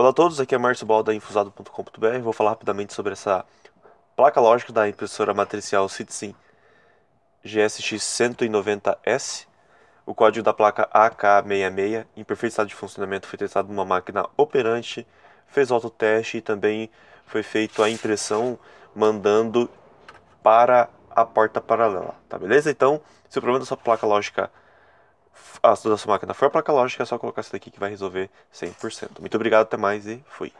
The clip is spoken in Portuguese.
Olá a todos, aqui é Márcio Ball da Infusado.com.br. Vou falar rapidamente sobre essa placa lógica da impressora matricial Citizen GSX 190S. O código da placa AK66 em perfeito estado de funcionamento foi testado numa máquina operante, fez autoteste e também foi feita a impressão mandando para a porta paralela, tá beleza? Então, se o problema dessa placa lógica a sua máquina for a placa lógica, é só colocar isso daqui que vai resolver 100%. Muito obrigado, até mais e fui.